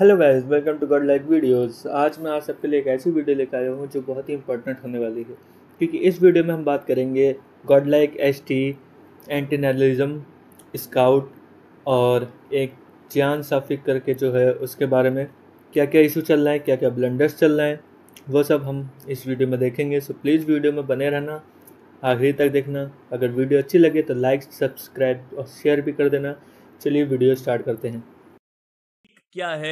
Hello guys welcome to Godlike videos आज मैं आप सबके लिए एक ऐसी वीडियो लेकर आया हूँ जो बहुत ही इंपॉर्टेंट होने वाली है क्योंकि इस वीडियो में हम बात करेंगे गॉड लाइक एस टी एंटीनलिज्म स्काउट और एक जान साफिक करके जो है उसके बारे में क्या क्या इशू चल रहा है क्या क्या ब्लेंडर्स चल रहे हैं वो सब हम इस वीडियो में देखेंगे सो प्लीज़ वीडियो में बने रहना आखिरी तक देखना अगर वीडियो अच्छी लगे तो लाइक सब्सक्राइब और शेयर भी कर देना चलिए वीडियो स्टार्ट करते हैं क्या है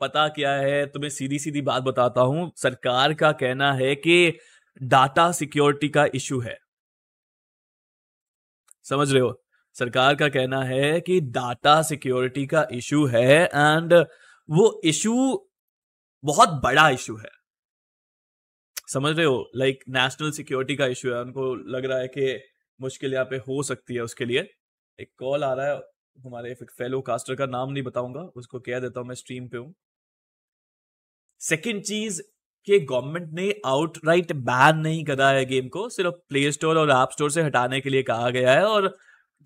पता क्या है तुम्हें सीधी सीधी बात बताता हूं सरकार का कहना है कि डाटा सिक्योरिटी का इशू है समझ रहे हो सरकार का कहना है कि डाटा सिक्योरिटी का इशू है एंड वो इशू बहुत बड़ा इशू है समझ रहे हो लाइक नेशनल सिक्योरिटी का इशू है उनको लग रहा है कि मुश्किल यहाँ पे हो सकती है उसके लिए एक कॉल आ रहा है हमारे फेलो कास्टर का नाम नहीं बताऊंगा उसको कह देता हूं मैं स्ट्रीम पे हूं सेकेंड चीज कि गवर्नमेंट ने आउटराइट बैन नहीं करा है गेम को सिर्फ प्ले स्टोर और ऐप स्टोर से हटाने के लिए कहा गया है और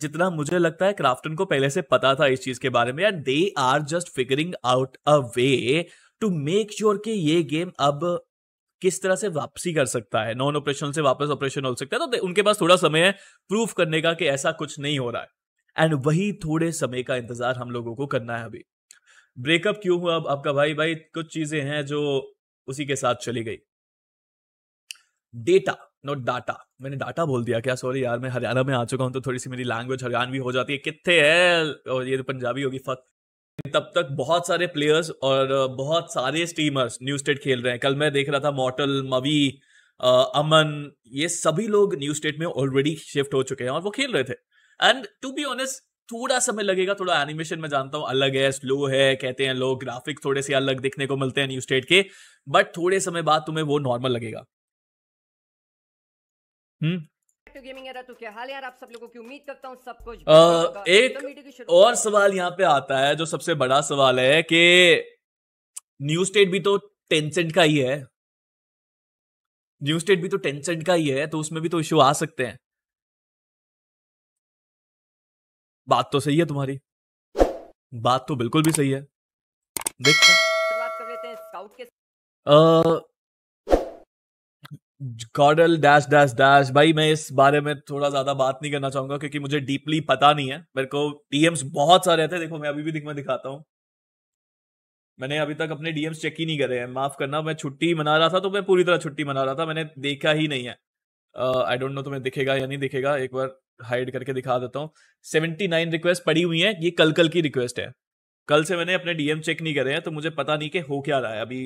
जितना मुझे लगता है क्राफ्टन को पहले से पता था इस चीज के बारे में and they are just figuring out a way to make sure कि ये गेम अब किस तरह से वापसी कर सकता है नॉन ऑपरेशन से वापस ऑपरेशन हो सकता है तो उनके पास थोड़ा समय है प्रूफ करने का कि ऐसा कुछ नहीं हो रहा है एंड वही थोड़े समय का इंतजार हम लोगों को करना है अभी ब्रेकअप क्यों हुआ अब आपका भाई भाई कुछ चीजें हैं जो उसी के साथ चली गई डेटा नोट डाटा मैंने डाटा बोल दिया क्या सॉरी यार मैं हरियाणा में आ चुका हूं तो थोड़ी सी मेरी लैंग्वेज हरियाणवी हो जाती है कितने है और ये तो पंजाबी होगी फक तब तक बहुत सारे प्लेयर्स और बहुत सारे स्टीमर्स न्यू स्टेट खेल रहे हैं कल मैं देख रहा था मॉटल मवी अमन ये सभी लोग न्यू स्टेट में ऑलरेडी शिफ्ट हो चुके हैं और वो खेल रहे थे एंड टू बी ऑनेस्ट थोड़ा समय लगेगा थोड़ा एनिमेशन में जानता हूँ अलग है स्लो है कहते हैं लोग ग्राफिक थोड़े से अलग दिखने को मिलते हैं न्यू स्टेट के बट थोड़े समय बाद तुम्हें वो नॉर्मल लगेगा हम्म। तो एक और सवाल यहाँ पे आता है जो सबसे बड़ा सवाल है कि न्यू स्टेट भी तो टेंसेंट का ही है न्यू स्टेट भी तो टेंसेंट का ही है तो उसमें भी तो इश्यू आ सकते हैं बात तो सही है तुम्हारी बात तो बिल्कुल भी सही है देखते हैं गॉडल डैश डैश डैश भाई मैं इस बारे में थोड़ा ज्यादा बात नहीं करना चाहूंगा क्योंकि मुझे डीपली पता नहीं है मेरे को डीएम्स बहुत सारे थे देखो मैं अभी भी दिखा दिखाता हूँ मैंने अभी तक अपने डीएम्स चेक ही नहीं करे हैं माफ करना मैं छुट्टी मना रहा था तो मैं पूरी तरह छुट्टी मना रहा था मैंने देखा ही नहीं है आई डोंट नो तुम्हें दिखेगा या नहीं दिखेगा एक बार हाइड करके दिखा देता हूँ सेवेंटी नाइन रिक्वेस्ट पड़ी हुई है ये कल कल की रिक्वेस्ट है कल से मैंने अपने डीएम चेक नहीं करे हैं तो मुझे पता नहीं कि हो क्या रहा है अभी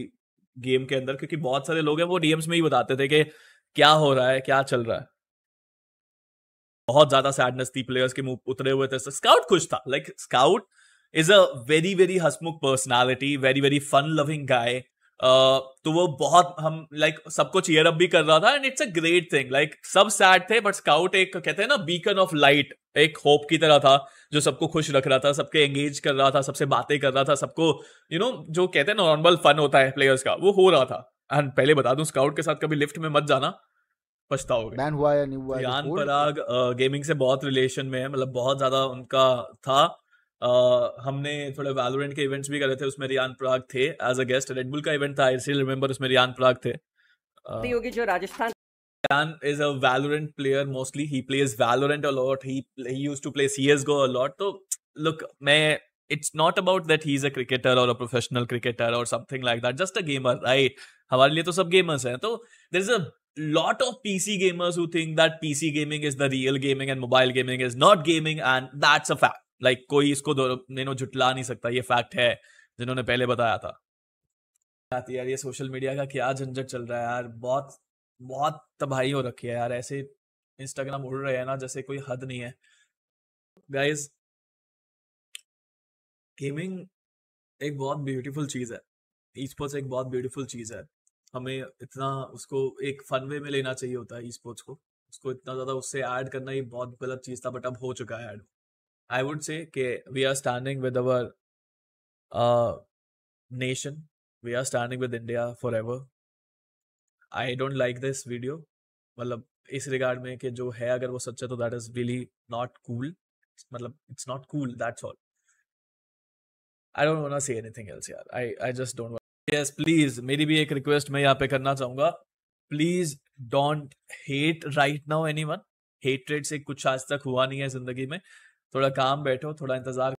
गेम के अंदर क्योंकि बहुत सारे लोग हैं वो डीएम्स में ही बताते थे कि क्या हो रहा है क्या चल रहा है बहुत ज्यादा सैडनेस थी प्लेयर्स के मुंह उतरे हुए थे स्काउट खुश था like Scout is a very very हसमुख personality very very fun loving guy तो वो बहुत हम लाइक like, सबको चेयर अप भी कर रहा था and it's a great thing like सब सैड थे बट स्काउट एक कहते हैं ना बीकन ऑफ लाइट एक होप की तरह था जो सबको खुश रख रहा था सबके एंगेज कर रहा था सबसे बातें कर रहा था सबको यू you नो know, जो कहते हैं नॉर्मल फन होता है प्लेयर्स का वो हो रहा था एंड पहले बता दूं स्काउट के साथ कभी लिफ्ट में मत जाना पछताओगे बैन हुआ या नहीं हुआ पराग गेमिंग से बहुत रिलेशन में है मतलब बहुत ज्यादा उनका था Uh, हमने थोड़े वैलोरेंट के इवेंट्स भी करे थे उसमें रियान प्राग थे एज अ गेस्ट रेडबुल का इवेंट था आई स्टिल रिमेंबर उसमें रियान प्राग थे योगी जो Rajasthan Dan is a Valorant player mostly. He plays Valorant a lot. He he used to play CS:GO a lot. So look, मैं it's not about that he's a cricketer or a professional cricketer or something like that. Just a gamer, right? हमारे लिए तो सब gamers हैं. तो there's a lot of PC gamers who think that PC gaming is the real gaming and mobile gaming is not gaming, and that's a fact. Like like, कोई इसको no जुटला नहीं सकता ये फैक्ट है जिन्होंने पहले बताया था यार ये सोशल मीडिया का क्या झंझट चल रहा है यार बहुत बहुत तबाही हो रखी है यार ऐसे इंस्टाग्राम उड़ रहे हैं ना जैसे कोई हद नहीं है गाइस गेमिंग एक बहुत ब्यूटीफुल चीज़ है ई स्पोर्ट्स एक बहुत ब्यूटीफुल चीज़ है हमें इतना उसको एक फन वे में लेना चाहिए होता है ई स्पोर्ट्स को उसको इतना ज़्यादा उससे ऐड करना ही बहुत गलत चीज़ था बट अब हो चुका है ऐड आई वुड से के we are standing with our nation we are standing with India forever I don't like this video मतलब इस रिगार्ड में कि जो है अगर वो सच है तो that is really not cool मतलब it's not cool that's all I don't want to say anything else यार I I just don't yes please मेरी भी एक रिक्वेस्ट मैं यहाँ पे करना चाहूंगा please don't hate right now anyone hatred से कुछ आज तक हुआ नहीं है जिंदगी में थोड़ा काम बैठो थोड़ा इंतजार